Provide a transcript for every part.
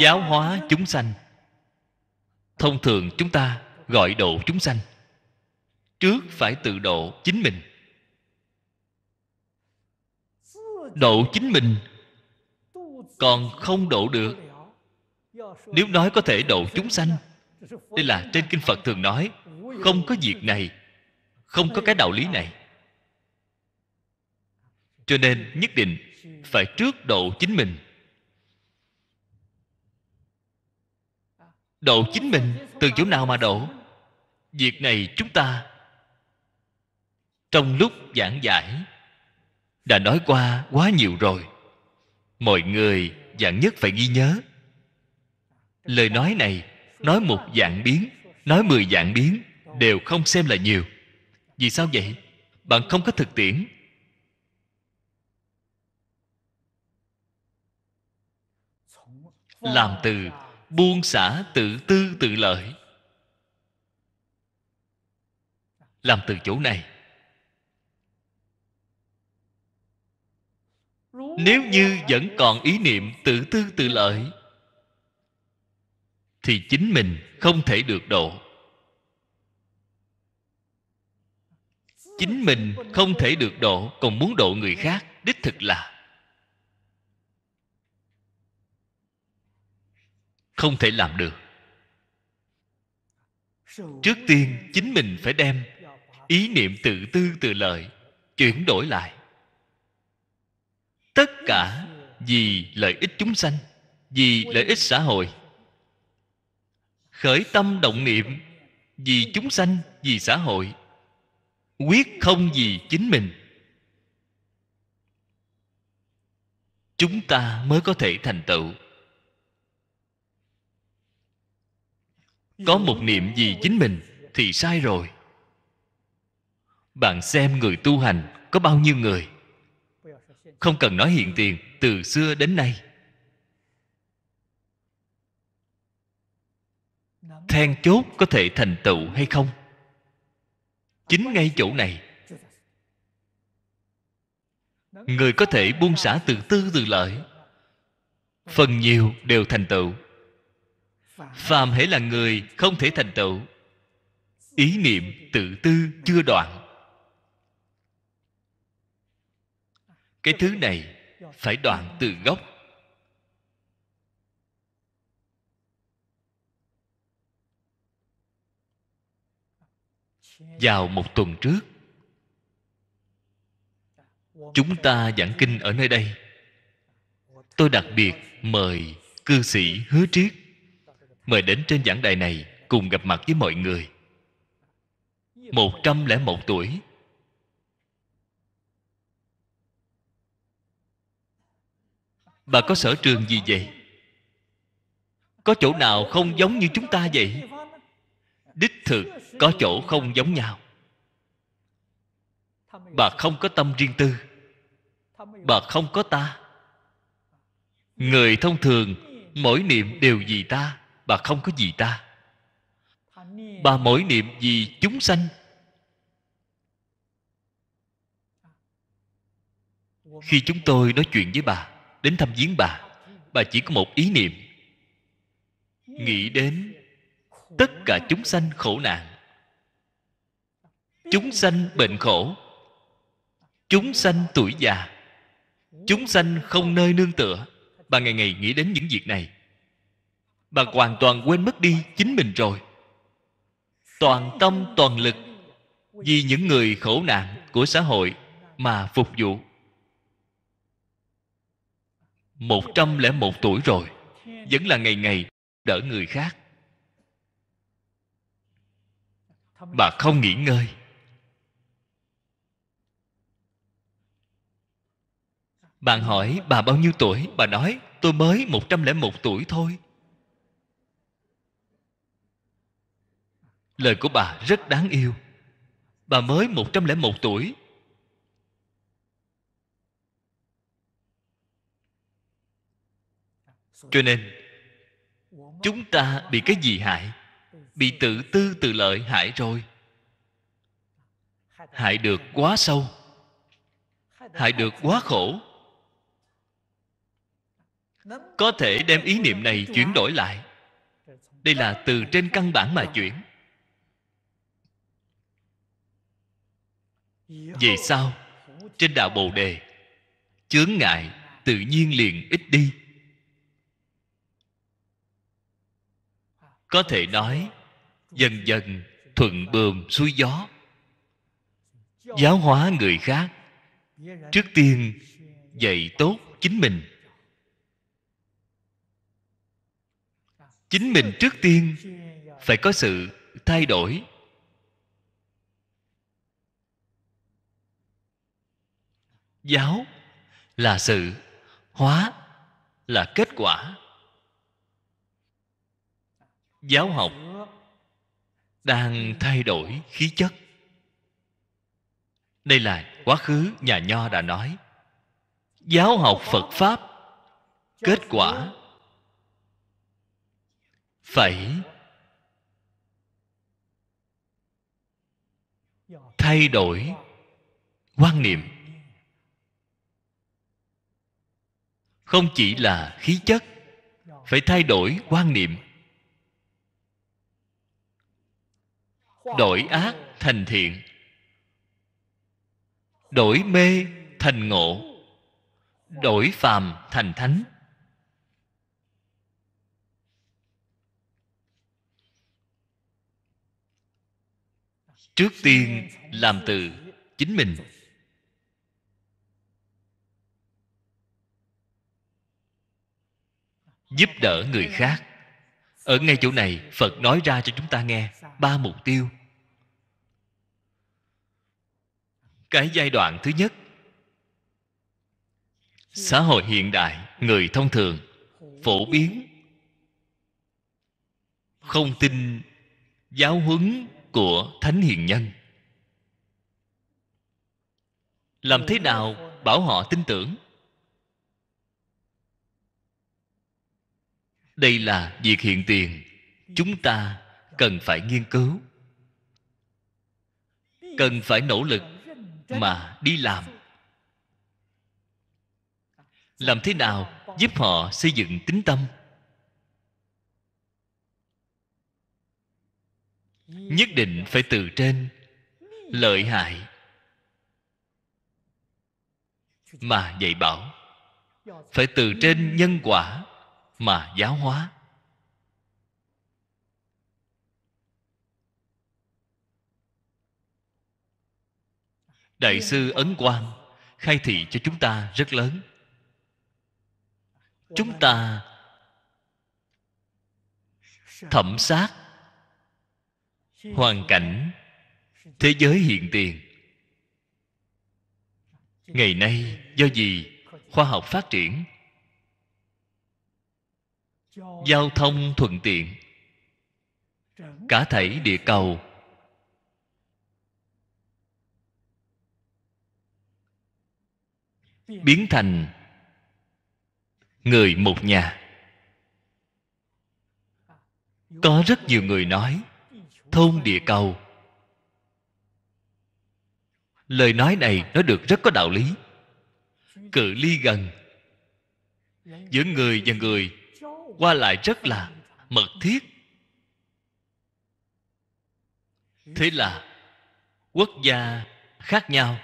giáo hóa chúng sanh thông thường chúng ta gọi độ chúng sanh trước phải tự độ chính mình độ chính mình còn không độ được nếu nói có thể độ chúng sanh đây là trên kinh phật thường nói không có việc này không có cái đạo lý này cho nên nhất định phải trước độ chính mình Độ chính mình từ chỗ nào mà độ Việc này chúng ta Trong lúc giảng giải Đã nói qua quá nhiều rồi Mọi người dạng nhất phải ghi nhớ Lời nói này Nói một dạng biến Nói mười dạng biến Đều không xem là nhiều Vì sao vậy? Bạn không có thực tiễn Làm từ buông xả tự tư tự lợi làm từ chỗ này nếu như vẫn còn ý niệm tự tư tự lợi thì chính mình không thể được độ chính mình không thể được độ còn muốn độ người khác đích thực là không thể làm được trước tiên chính mình phải đem ý niệm tự tư tự lợi chuyển đổi lại tất cả vì lợi ích chúng sanh vì lợi ích xã hội khởi tâm động niệm vì chúng sanh vì xã hội quyết không vì chính mình chúng ta mới có thể thành tựu có một niệm gì chính mình thì sai rồi bạn xem người tu hành có bao nhiêu người không cần nói hiện tiền từ xưa đến nay then chốt có thể thành tựu hay không chính ngay chỗ này người có thể buông xả từ tư từ lợi phần nhiều đều thành tựu phàm hễ là người không thể thành tựu ý niệm tự tư chưa đoạn cái thứ này phải đoạn từ gốc vào một tuần trước chúng ta giảng kinh ở nơi đây tôi đặc biệt mời cư sĩ hứa triết mời đến trên giảng đài này cùng gặp mặt với mọi người. 101 tuổi Bà có sở trường gì vậy? Có chỗ nào không giống như chúng ta vậy? Đích thực có chỗ không giống nhau Bà không có tâm riêng tư Bà không có ta Người thông thường Mỗi niệm đều vì ta bà không có gì ta bà mỗi niệm vì chúng sanh khi chúng tôi nói chuyện với bà đến thăm viếng bà bà chỉ có một ý niệm nghĩ đến tất cả chúng sanh khổ nạn chúng sanh bệnh khổ chúng sanh tuổi già chúng sanh không nơi nương tựa bà ngày ngày nghĩ đến những việc này bạn hoàn toàn quên mất đi chính mình rồi toàn tâm toàn lực vì những người khổ nạn của xã hội mà phục vụ Một trăm lẻ một tuổi rồi vẫn là ngày ngày đỡ người khác bà không nghỉ ngơi Bạn hỏi bà bao nhiêu tuổi Bà nói tôi mới một trăm lẻ một tuổi thôi Lời của bà rất đáng yêu Bà mới 101 tuổi Cho nên Chúng ta bị cái gì hại Bị tự tư tự lợi hại rồi Hại được quá sâu Hại được quá khổ Có thể đem ý niệm này chuyển đổi lại Đây là từ trên căn bản mà chuyển vì sao trên đạo bồ đề chướng ngại tự nhiên liền ít đi có thể nói dần dần thuận bờm xuôi gió giáo hóa người khác trước tiên dạy tốt chính mình chính mình trước tiên phải có sự thay đổi giáo là sự hóa là kết quả giáo học đang thay đổi khí chất đây là quá khứ nhà nho đã nói giáo học phật pháp kết quả phải thay đổi quan niệm không chỉ là khí chất phải thay đổi quan niệm đổi ác thành thiện đổi mê thành ngộ đổi phàm thành thánh trước tiên làm từ chính mình giúp đỡ người khác ở ngay chỗ này phật nói ra cho chúng ta nghe ba mục tiêu cái giai đoạn thứ nhất xã hội hiện đại người thông thường phổ biến không tin giáo huấn của thánh hiền nhân làm thế nào bảo họ tin tưởng đây là việc hiện tiền chúng ta cần phải nghiên cứu cần phải nỗ lực mà đi làm làm thế nào giúp họ xây dựng tính tâm nhất định phải từ trên lợi hại mà dạy bảo phải từ trên nhân quả mà giáo hóa đại sư ấn quang khai thị cho chúng ta rất lớn chúng ta thẩm sát hoàn cảnh thế giới hiện tiền ngày nay do gì khoa học phát triển giao thông thuận tiện cả thảy địa cầu biến thành người một nhà có rất nhiều người nói thôn địa cầu lời nói này nó được rất có đạo lý cự ly gần giữa người và người qua lại rất là mật thiết thế là quốc gia khác nhau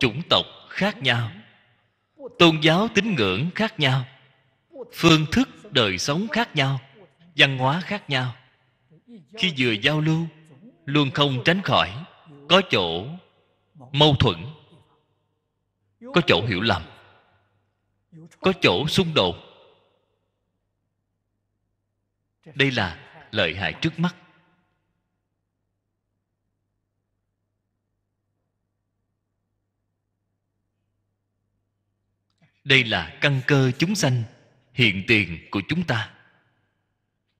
chủng tộc khác nhau tôn giáo tín ngưỡng khác nhau phương thức đời sống khác nhau văn hóa khác nhau khi vừa giao lưu luôn không tránh khỏi có chỗ mâu thuẫn có chỗ hiểu lầm có chỗ xung đột đây là lợi hại trước mắt đây là căn cơ chúng sanh hiện tiền của chúng ta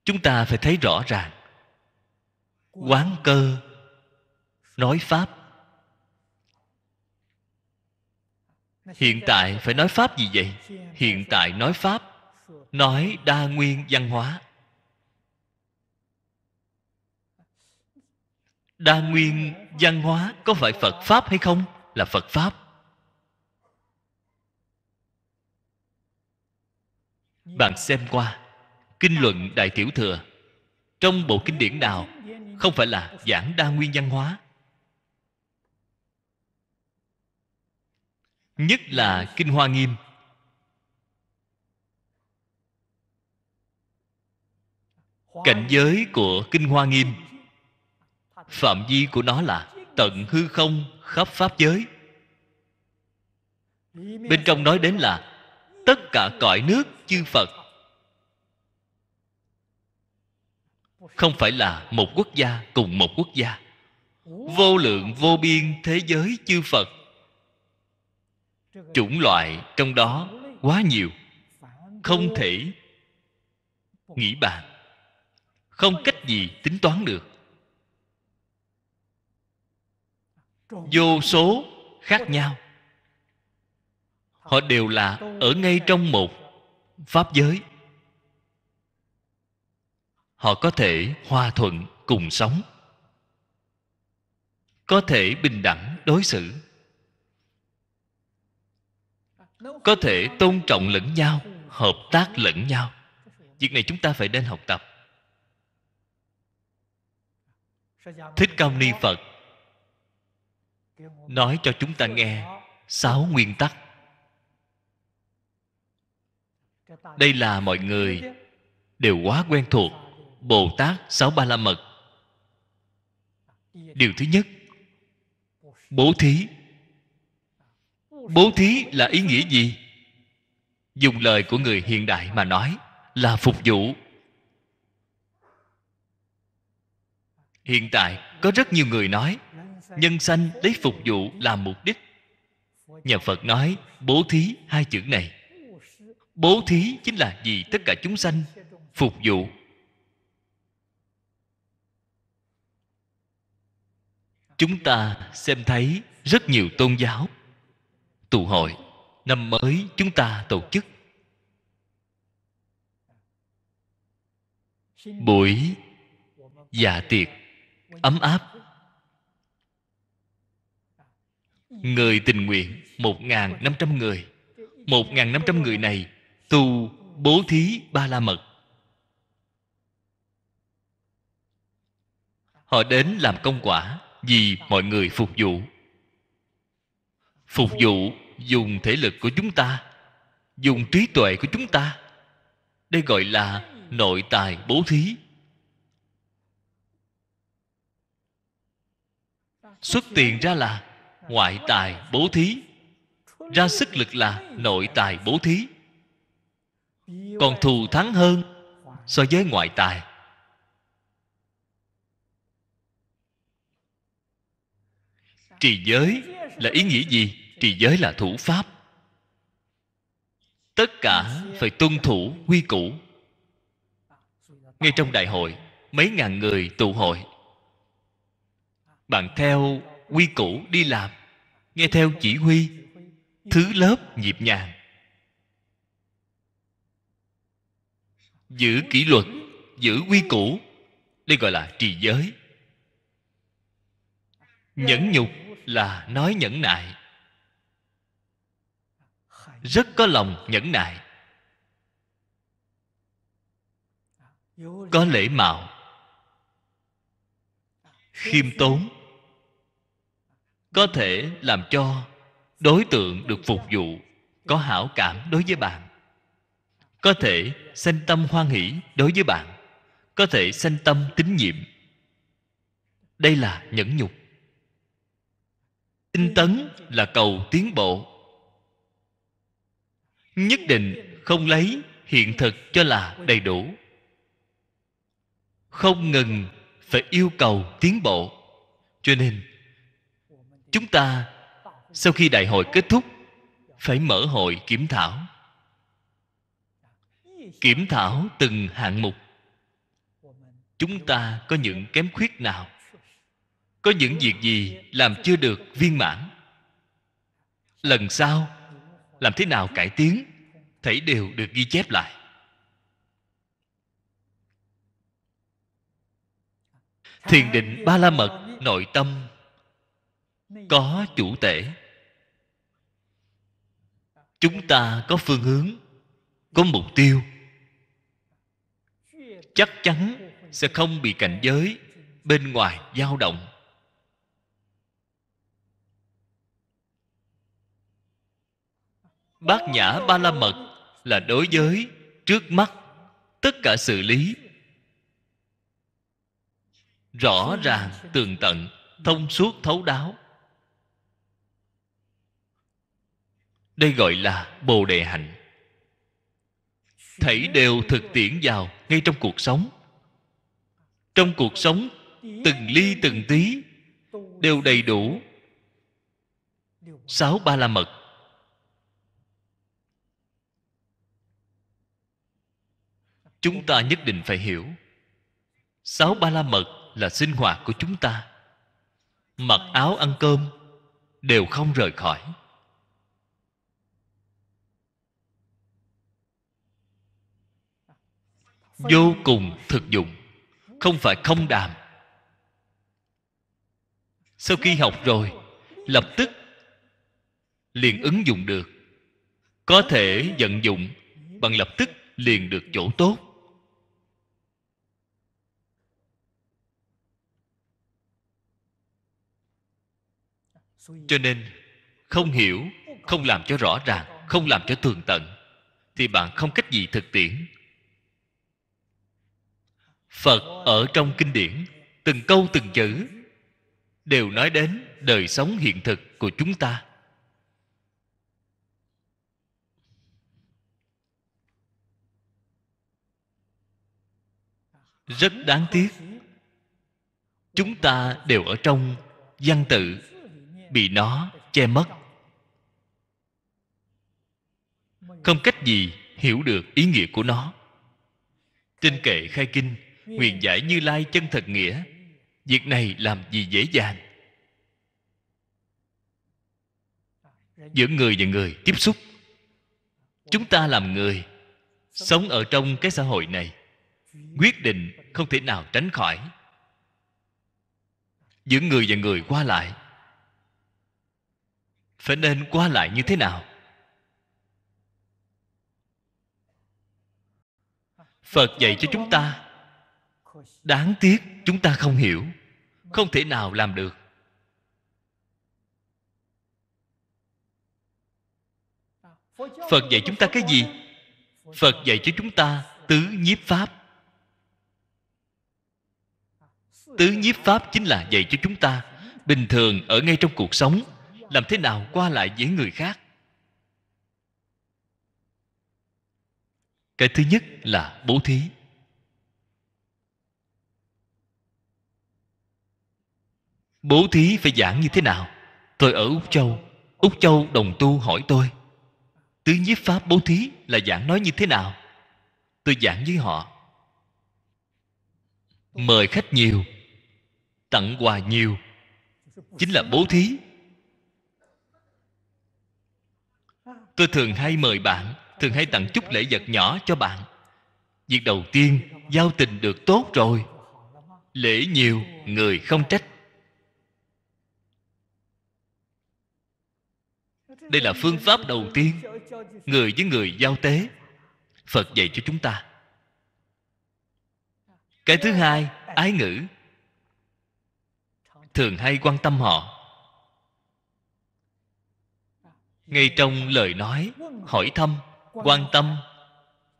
chúng ta phải thấy rõ ràng quán cơ nói pháp hiện tại phải nói pháp gì vậy hiện tại nói pháp nói đa nguyên văn hóa đa nguyên văn hóa có phải phật pháp hay không là phật pháp bạn xem qua kinh luận đại tiểu thừa trong bộ kinh điển nào không phải là giảng đa nguyên văn hóa nhất là kinh hoa nghiêm cảnh giới của kinh hoa nghiêm phạm vi của nó là tận hư không khắp pháp giới bên trong nói đến là tất cả cõi nước chư phật không phải là một quốc gia cùng một quốc gia vô lượng vô biên thế giới chư phật chủng loại trong đó quá nhiều không thể nghĩ bàn không cách gì tính toán được vô số khác nhau họ đều là ở ngay trong một pháp giới họ có thể hòa thuận cùng sống có thể bình đẳng đối xử có thể tôn trọng lẫn nhau hợp tác lẫn nhau việc này chúng ta phải nên học tập thích cao ni phật nói cho chúng ta nghe sáu nguyên tắc đây là mọi người đều quá quen thuộc bồ tát sáu ba la mật điều thứ nhất bố thí bố thí là ý nghĩa gì dùng lời của người hiện đại mà nói là phục vụ hiện tại có rất nhiều người nói nhân sanh lấy phục vụ làm mục đích nhà phật nói bố thí hai chữ này bố thí chính là vì tất cả chúng sanh phục vụ chúng ta xem thấy rất nhiều tôn giáo tụ hội năm mới chúng ta tổ chức buổi dạ tiệc ấm áp Người tình nguyện 1.500 người 1.500 người này Tu bố thí ba la mật Họ đến làm công quả Vì mọi người phục vụ Phục vụ dùng thể lực của chúng ta Dùng trí tuệ của chúng ta Đây gọi là nội tài bố thí Xuất tiền ra là ngoại tài bố thí ra sức lực là nội tài bố thí còn thù thắng hơn so với ngoại tài trì giới là ý nghĩa gì trì giới là thủ pháp tất cả phải tuân thủ quy củ ngay trong đại hội mấy ngàn người tụ hội bạn theo quy củ đi làm nghe theo chỉ huy thứ lớp nhịp nhàng giữ kỷ luật giữ quy củ đây gọi là trì giới nhẫn nhục là nói nhẫn nại rất có lòng nhẫn nại có lễ mạo khiêm tốn có thể làm cho đối tượng được phục vụ có hảo cảm đối với bạn có thể sanh tâm hoan hỷ đối với bạn có thể sanh tâm tín nhiệm đây là nhẫn nhục tinh tấn là cầu tiến bộ nhất định không lấy hiện thực cho là đầy đủ không ngừng phải yêu cầu tiến bộ cho nên chúng ta sau khi đại hội kết thúc phải mở hội kiểm thảo kiểm thảo từng hạng mục chúng ta có những kém khuyết nào có những việc gì làm chưa được viên mãn lần sau làm thế nào cải tiến thảy đều được ghi chép lại thiền định ba la mật nội tâm có chủ tể chúng ta có phương hướng có mục tiêu chắc chắn sẽ không bị cảnh giới bên ngoài dao động bát nhã ba la mật là đối với trước mắt tất cả xử lý rõ ràng tường tận thông suốt thấu đáo đây gọi là bồ đề hạnh thảy đều thực tiễn vào ngay trong cuộc sống trong cuộc sống từng ly từng tí đều đầy đủ sáu ba la mật chúng ta nhất định phải hiểu sáu ba la mật là sinh hoạt của chúng ta mặc áo ăn cơm đều không rời khỏi vô cùng thực dụng không phải không đàm sau khi học rồi lập tức liền ứng dụng được có thể vận dụng bằng lập tức liền được chỗ tốt cho nên không hiểu không làm cho rõ ràng không làm cho tường tận thì bạn không cách gì thực tiễn phật ở trong kinh điển từng câu từng chữ đều nói đến đời sống hiện thực của chúng ta rất đáng tiếc chúng ta đều ở trong văn tự bị nó che mất không cách gì hiểu được ý nghĩa của nó trên kệ khai kinh nguyện giải như lai chân thật nghĩa việc này làm gì dễ dàng giữa người và người tiếp xúc chúng ta làm người sống ở trong cái xã hội này quyết định không thể nào tránh khỏi giữa người và người qua lại phải nên qua lại như thế nào phật dạy cho chúng ta đáng tiếc chúng ta không hiểu không thể nào làm được phật dạy chúng ta cái gì phật dạy cho chúng ta tứ nhiếp pháp tứ nhiếp pháp chính là dạy cho chúng ta bình thường ở ngay trong cuộc sống làm thế nào qua lại với người khác cái thứ nhất là bố thí Bố thí phải giảng như thế nào Tôi ở Úc Châu Úc Châu đồng tu hỏi tôi Tứ nhiếp pháp bố thí là giảng nói như thế nào Tôi giảng với họ Mời khách nhiều Tặng quà nhiều Chính là bố thí Tôi thường hay mời bạn Thường hay tặng chút lễ vật nhỏ cho bạn Việc đầu tiên Giao tình được tốt rồi Lễ nhiều Người không trách đây là phương pháp đầu tiên người với người giao tế phật dạy cho chúng ta cái thứ hai ái ngữ thường hay quan tâm họ ngay trong lời nói hỏi thăm quan tâm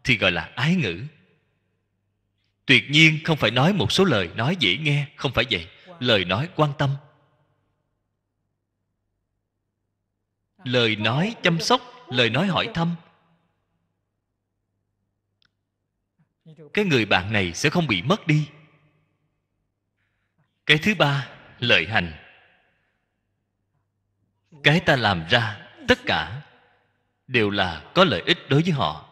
thì gọi là ái ngữ tuyệt nhiên không phải nói một số lời nói dễ nghe không phải vậy lời nói quan tâm lời nói chăm sóc lời nói hỏi thăm cái người bạn này sẽ không bị mất đi cái thứ ba lợi hành cái ta làm ra tất cả đều là có lợi ích đối với họ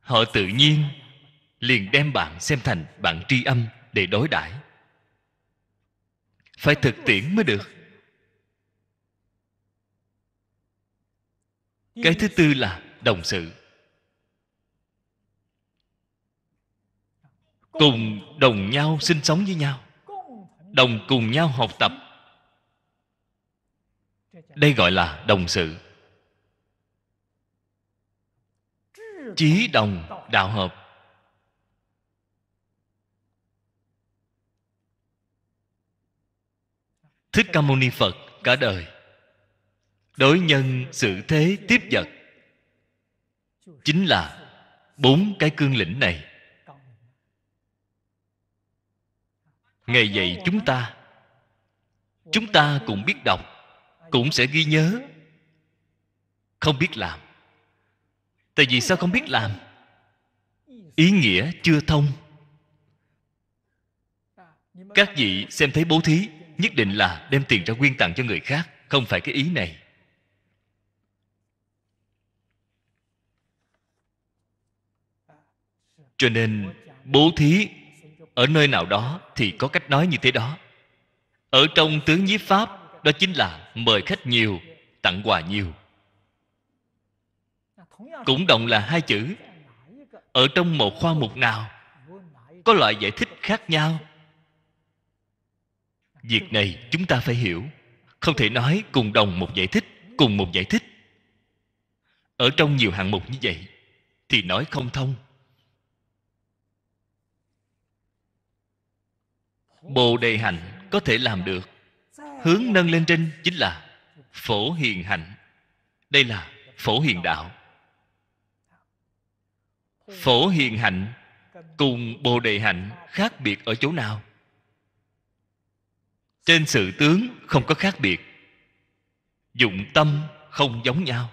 họ tự nhiên liền đem bạn xem thành bạn tri âm để đối đãi phải thực tiễn mới được cái thứ tư là đồng sự cùng đồng nhau sinh sống với nhau đồng cùng nhau học tập đây gọi là đồng sự chí đồng đạo hợp thích ca mâu ni phật cả đời đối nhân sự thế tiếp vật chính là bốn cái cương lĩnh này ngày dạy chúng ta chúng ta cũng biết đọc cũng sẽ ghi nhớ không biết làm tại vì sao không biết làm ý nghĩa chưa thông các vị xem thấy bố thí nhất định là đem tiền ra quyên tặng cho người khác không phải cái ý này cho nên bố thí ở nơi nào đó thì có cách nói như thế đó ở trong tướng nhiếp pháp đó chính là mời khách nhiều tặng quà nhiều cũng đồng là hai chữ ở trong một khoa mục nào có loại giải thích khác nhau việc này chúng ta phải hiểu không thể nói cùng đồng một giải thích cùng một giải thích ở trong nhiều hạng mục như vậy thì nói không thông bồ đề hạnh có thể làm được hướng nâng lên trên chính là phổ hiền hạnh đây là phổ hiền đạo phổ hiền hạnh cùng bồ đề hạnh khác biệt ở chỗ nào trên sự tướng không có khác biệt dụng tâm không giống nhau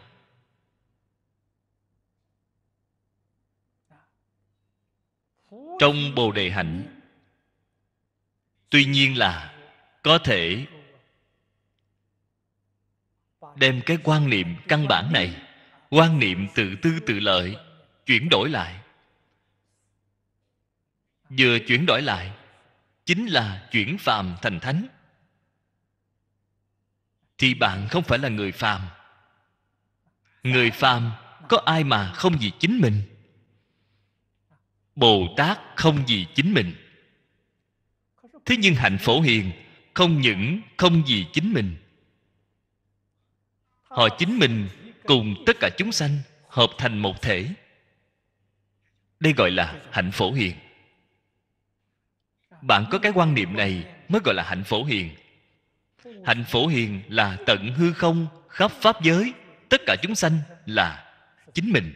trong bồ đề hạnh tuy nhiên là có thể đem cái quan niệm căn bản này quan niệm tự tư tự lợi chuyển đổi lại vừa chuyển đổi lại chính là chuyển phàm thành thánh thì bạn không phải là người phàm người phàm có ai mà không vì chính mình bồ tát không vì chính mình thế nhưng hạnh phổ hiền không những không vì chính mình họ chính mình cùng tất cả chúng sanh hợp thành một thể đây gọi là hạnh phổ hiền bạn có cái quan niệm này mới gọi là hạnh phổ hiền hạnh phổ hiền là tận hư không khắp pháp giới tất cả chúng sanh là chính mình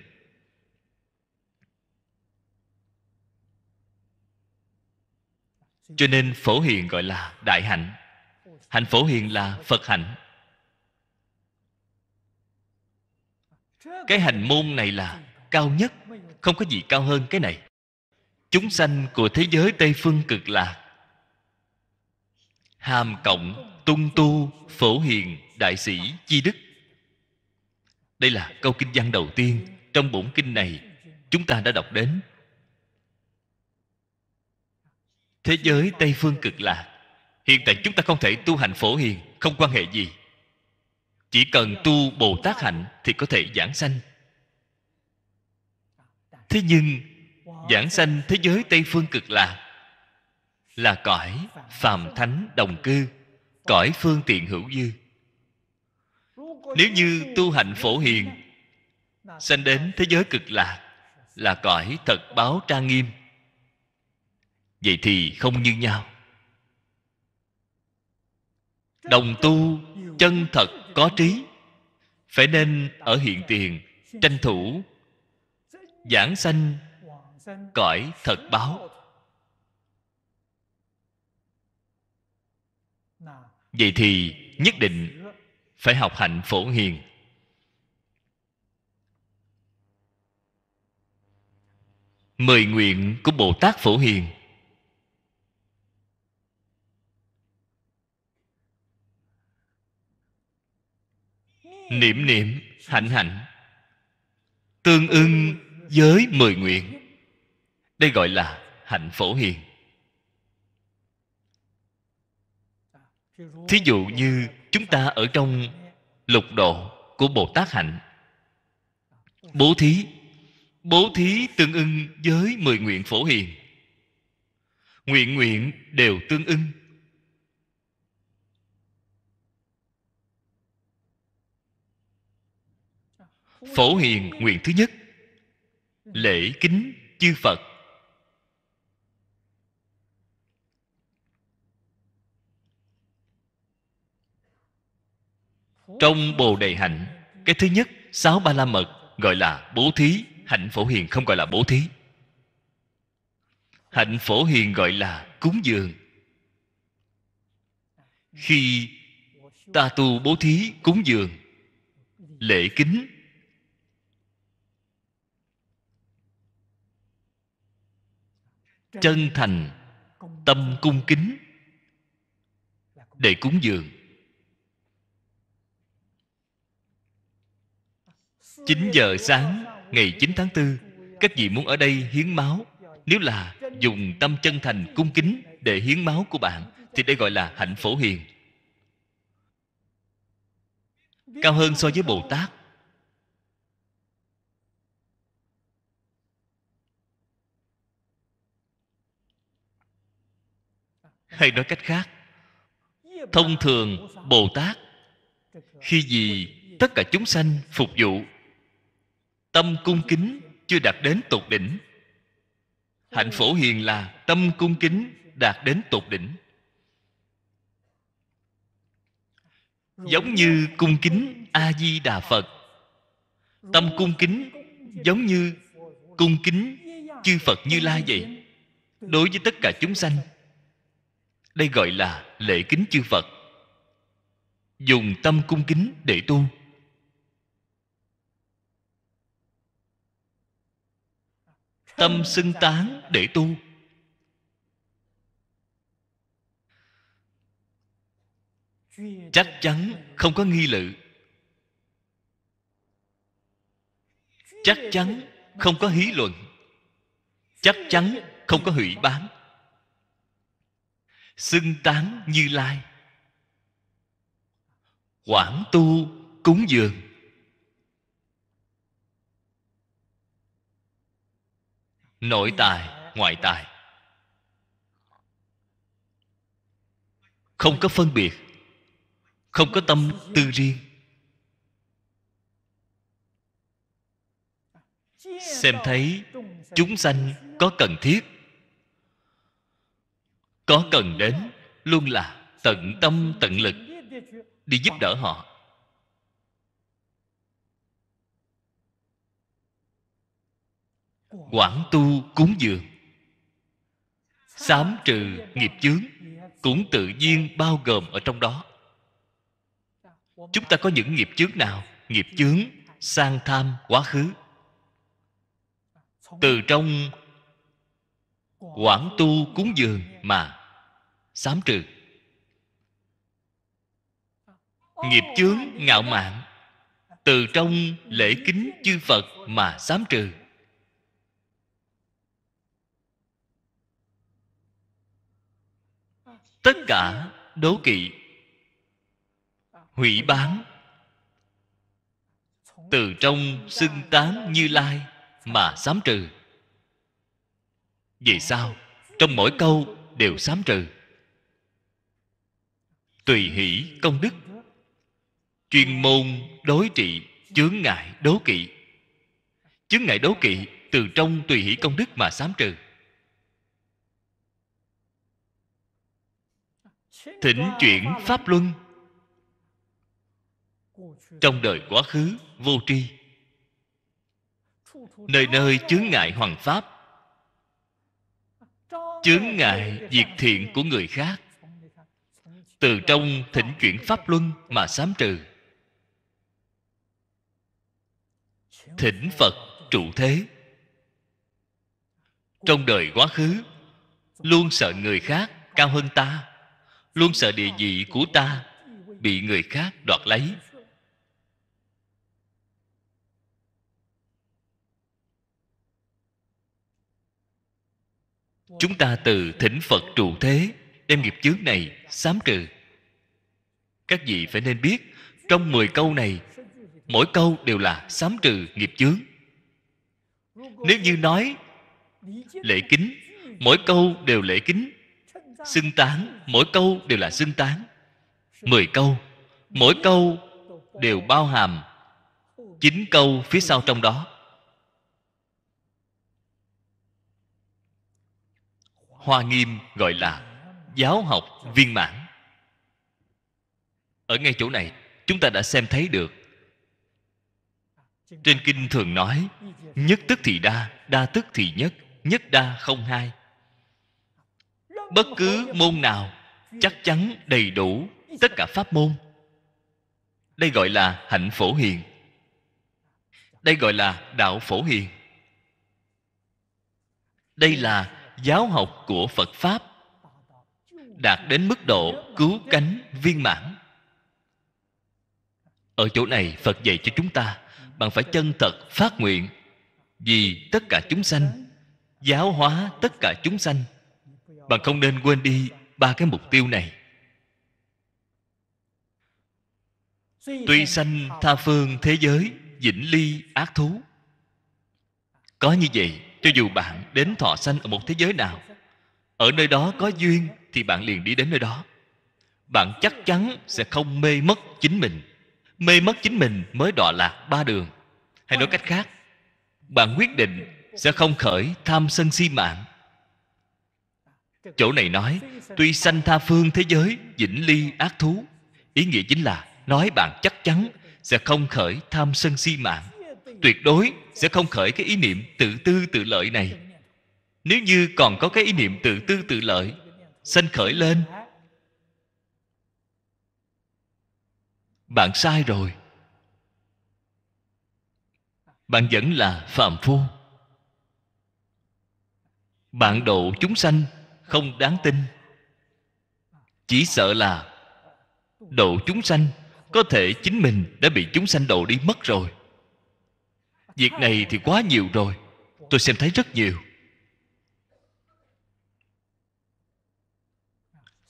cho nên phổ hiền gọi là đại hạnh hạnh phổ hiền là phật hạnh cái hành môn này là cao nhất không có gì cao hơn cái này chúng sanh của thế giới tây phương cực lạc hàm cộng tung tu phổ hiền đại sĩ chi đức đây là câu kinh văn đầu tiên trong bổn kinh này chúng ta đã đọc đến thế giới tây phương cực lạc hiện tại chúng ta không thể tu hành phổ hiền không quan hệ gì chỉ cần tu bồ tát hạnh thì có thể giảng sanh thế nhưng giảng sanh thế giới tây phương cực lạc là cõi phàm thánh đồng cư cõi phương tiện hữu dư nếu như tu hành phổ hiền sanh đến thế giới cực lạc là cõi thật báo trang nghiêm vậy thì không như nhau đồng tu chân thật có trí phải nên ở hiện tiền tranh thủ giảng sanh cõi thật báo vậy thì nhất định phải học hạnh phổ hiền mời nguyện của bồ tát phổ hiền niệm niệm hạnh hạnh tương ưng với mười nguyện đây gọi là hạnh phổ hiền thí dụ như chúng ta ở trong lục độ của bồ tát hạnh bố thí bố thí tương ưng với mười nguyện phổ hiền nguyện nguyện đều tương ưng phổ hiền nguyện thứ nhất lễ kính chư phật trong bồ đề hạnh cái thứ nhất sáu ba la mật gọi là bố thí hạnh phổ hiền không gọi là bố thí hạnh phổ hiền gọi là cúng dường khi ta tu bố thí cúng dường lễ kính chân thành tâm cung kính để cúng dường 9 giờ sáng ngày 9 tháng 4 Các vị muốn ở đây hiến máu Nếu là dùng tâm chân thành cung kính Để hiến máu của bạn Thì đây gọi là hạnh phổ hiền Cao hơn so với Bồ Tát Hay nói cách khác Thông thường Bồ Tát Khi gì tất cả chúng sanh phục vụ tâm cung kính chưa đạt đến tột đỉnh hạnh phổ hiền là tâm cung kính đạt đến tột đỉnh giống như cung kính a di đà phật tâm cung kính giống như cung kính chư phật như lai vậy đối với tất cả chúng sanh đây gọi là lễ kính chư phật dùng tâm cung kính để tu tâm xưng tán để tu chắc chắn không có nghi lự chắc chắn không có hí luận chắc chắn không có hủy bán xưng tán như lai quảng tu cúng dường nội tài ngoại tài không có phân biệt không có tâm tư riêng xem thấy chúng sanh có cần thiết có cần đến luôn là tận tâm tận lực đi giúp đỡ họ quản tu cúng dường sám trừ nghiệp chướng cũng tự nhiên bao gồm ở trong đó chúng ta có những nghiệp chướng nào nghiệp chướng sang tham quá khứ từ trong quản tu cúng dường mà sám trừ nghiệp chướng ngạo mạn từ trong lễ kính chư phật mà sám trừ tất cả đố kỵ hủy bán từ trong xưng tán như lai mà sám trừ vì sao trong mỗi câu đều sám trừ tùy hỷ công đức chuyên môn đối trị chướng ngại đố kỵ chướng ngại đố kỵ từ trong tùy hỷ công đức mà sám trừ thỉnh chuyển pháp luân trong đời quá khứ vô tri nơi nơi chướng ngại hoàng pháp chướng ngại việc thiện của người khác từ trong thỉnh chuyển pháp luân mà sám trừ thỉnh phật trụ thế trong đời quá khứ luôn sợ người khác cao hơn ta luôn sợ địa vị của ta bị người khác đoạt lấy chúng ta từ thỉnh phật trụ thế đem nghiệp chướng này xám trừ các vị phải nên biết trong 10 câu này mỗi câu đều là xám trừ nghiệp chướng nếu như nói lễ kính mỗi câu đều lễ kính xưng tán mỗi câu đều là xưng tán mười câu mỗi câu đều bao hàm chín câu phía sau trong đó hoa nghiêm gọi là giáo học viên mãn ở ngay chỗ này chúng ta đã xem thấy được trên kinh thường nói nhất tức thì đa đa tức thì nhất nhất đa không hai bất cứ môn nào chắc chắn đầy đủ tất cả pháp môn đây gọi là hạnh phổ hiền đây gọi là đạo phổ hiền đây là giáo học của phật pháp đạt đến mức độ cứu cánh viên mãn ở chỗ này phật dạy cho chúng ta bạn phải chân thật phát nguyện vì tất cả chúng sanh giáo hóa tất cả chúng sanh bạn không nên quên đi ba cái mục tiêu này tuy sanh tha phương thế giới vĩnh ly ác thú có như vậy cho dù bạn đến thọ sanh ở một thế giới nào ở nơi đó có duyên thì bạn liền đi đến nơi đó bạn chắc chắn sẽ không mê mất chính mình mê mất chính mình mới đọa lạc ba đường hay nói cách khác bạn quyết định sẽ không khởi tham sân si mạng chỗ này nói tuy sanh tha phương thế giới vĩnh ly ác thú ý nghĩa chính là nói bạn chắc chắn sẽ không khởi tham sân si mạng tuyệt đối sẽ không khởi cái ý niệm tự tư tự lợi này nếu như còn có cái ý niệm tự tư tự lợi sanh khởi lên bạn sai rồi bạn vẫn là phàm phu bạn độ chúng sanh không đáng tin chỉ sợ là độ chúng sanh có thể chính mình đã bị chúng sanh độ đi mất rồi việc này thì quá nhiều rồi tôi xem thấy rất nhiều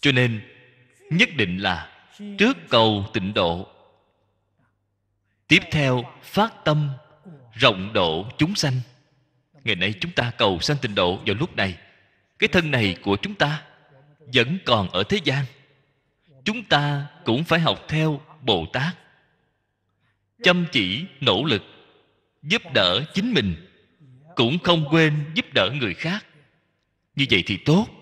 cho nên nhất định là trước cầu tịnh độ tiếp theo phát tâm rộng độ chúng sanh ngày nay chúng ta cầu sanh tịnh độ vào lúc này cái thân này của chúng ta vẫn còn ở thế gian chúng ta cũng phải học theo bồ tát chăm chỉ nỗ lực giúp đỡ chính mình cũng không quên giúp đỡ người khác như vậy thì tốt